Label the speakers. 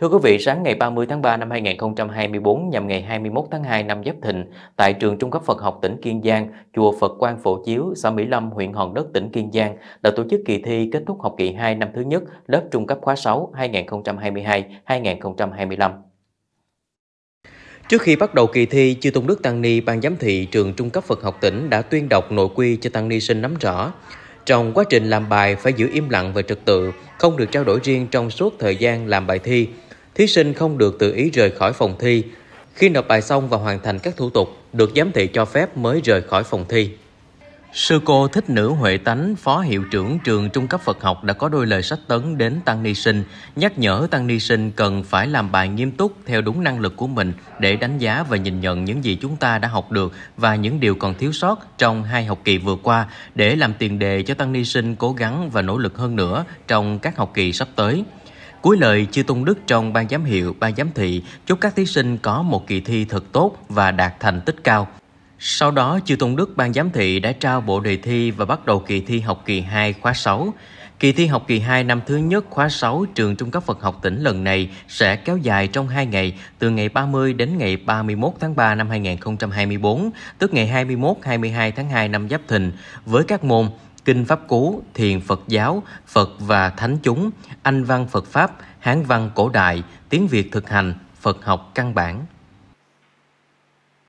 Speaker 1: Thưa quý vị, sáng ngày 30 tháng 3 năm 2024 nhằm ngày 21 tháng 2 năm Giáp Thìn, tại trường Trung cấp Phật học tỉnh Kiên Giang, chùa Phật Quang Phổ Chiếu, xã Mỹ Lâm, huyện Hòn Đất, tỉnh Kiên Giang đã tổ chức kỳ thi kết thúc học kỳ 2 năm thứ nhất lớp trung cấp khóa 6 2022-2025. Trước khi bắt đầu kỳ thi, chư Tôn Đức Tăng Ni, Ban giám thị trường Trung cấp Phật học tỉnh đã tuyên đọc nội quy cho Tăng Ni sinh nắm rõ. Trong quá trình làm bài phải giữ im lặng và trật tự, không được trao đổi riêng trong suốt thời gian làm bài thi, thí sinh không được tự ý rời khỏi phòng thi. Khi nộp bài xong và hoàn thành các thủ tục, được giám thị cho phép mới rời khỏi phòng thi. Sư cô Thích Nữ Huệ Tánh, Phó Hiệu trưởng Trường Trung cấp Phật học đã có đôi lời sách tấn đến Tăng Ni Sinh, nhắc nhở Tăng Ni Sinh cần phải làm bài nghiêm túc theo đúng năng lực của mình để đánh giá và nhìn nhận những gì chúng ta đã học được và những điều còn thiếu sót trong hai học kỳ vừa qua để làm tiền đề cho Tăng Ni Sinh cố gắng và nỗ lực hơn nữa trong các học kỳ sắp tới. Cuối lời, chư Tôn Đức trong ban giám hiệu, ban giám thị chúc các thí sinh có một kỳ thi thật tốt và đạt thành tích cao. Sau đó, chư Tôn Đức ban giám thị đã trao bộ đề thi và bắt đầu kỳ thi học kỳ 2 khóa 6. Kỳ thi học kỳ 2 năm thứ nhất khóa 6 trường Trung cấp Phật học tỉnh lần này sẽ kéo dài trong 2 ngày, từ ngày 30 đến ngày 31 tháng 3 năm 2024, tức ngày 21-22 tháng 2 năm Giáp Thìn, với các môn kinh pháp cú, thiền Phật giáo, Phật và Thánh chúng, Anh văn Phật Pháp, Hán văn cổ đại, tiếng Việt thực hành, Phật học căn bản.